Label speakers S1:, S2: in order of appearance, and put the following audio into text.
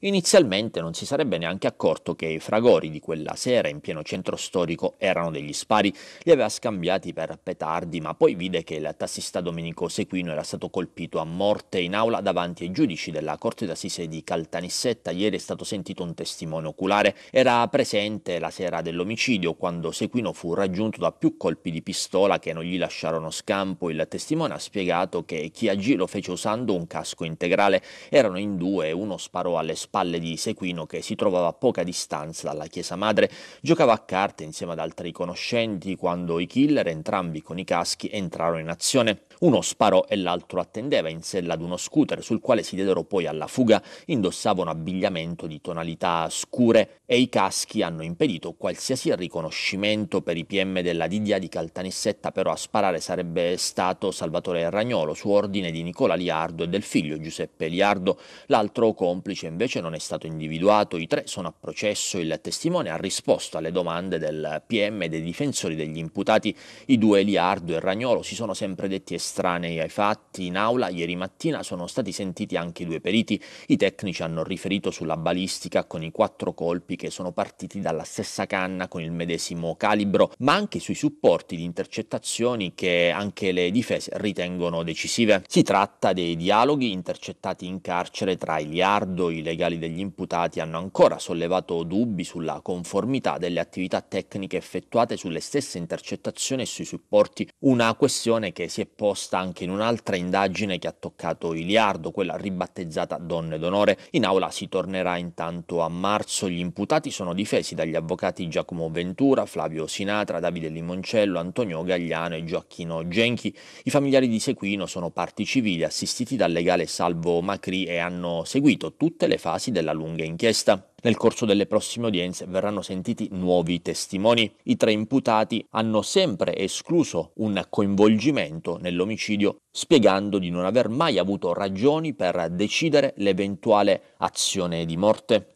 S1: Inizialmente non si sarebbe neanche accorto che i fragori di quella sera in pieno centro storico erano degli spari, li aveva scambiati per petardi, ma poi vide che il tassista Domenico Sequino era stato colpito a morte in aula davanti ai giudici della Corte d'Assise di Caltanissetta. Ieri è stato sentito un testimone oculare, era presente la sera dell'omicidio quando Sequino fu raggiunto da più colpi di pistola che non gli lasciarono scampo. Il testimone ha spiegato che chi agì lo fece usando un casco integrale, erano in due, uno sparò alle spalle spalle di Sequino che si trovava a poca distanza dalla chiesa madre, giocava a carte insieme ad altri conoscenti quando i killer, entrambi con i caschi, entrarono in azione. Uno sparò e l'altro attendeva in sella ad uno scooter sul quale si diedero poi alla fuga, indossava un abbigliamento di tonalità scure e i caschi hanno impedito qualsiasi riconoscimento per i PM della Didia di Caltanissetta, però a sparare sarebbe stato Salvatore Ragnolo su ordine di Nicola Liardo e del figlio Giuseppe Liardo, l'altro complice invece complice non è stato individuato, i tre sono a processo, il testimone ha risposto alle domande del PM e dei difensori degli imputati, i due Eliardo e Ragnolo si sono sempre detti estranei ai fatti, in aula ieri mattina sono stati sentiti anche i due periti, i tecnici hanno riferito sulla balistica con i quattro colpi che sono partiti dalla stessa canna con il medesimo calibro, ma anche sui supporti di intercettazioni che anche le difese ritengono decisive. Si tratta dei dialoghi intercettati in carcere tra Iliardo, i legali legali degli imputati hanno ancora sollevato dubbi sulla conformità delle attività tecniche effettuate sulle stesse intercettazioni e sui supporti, una questione che si è posta anche in un'altra indagine che ha toccato Iliardo, quella ribattezzata Donne d'Onore. In aula si tornerà intanto a marzo. Gli imputati sono difesi dagli avvocati Giacomo Ventura, Flavio Sinatra, Davide Limoncello, Antonio Gagliano e Gioacchino Genchi. I familiari di Sequino sono parti civili assistiti dal legale Salvo Macri e hanno seguito tutte le fasi fasi della lunga inchiesta. Nel corso delle prossime udienze verranno sentiti nuovi testimoni. I tre imputati hanno sempre escluso un coinvolgimento nell'omicidio, spiegando di non aver mai avuto ragioni per decidere l'eventuale azione di morte.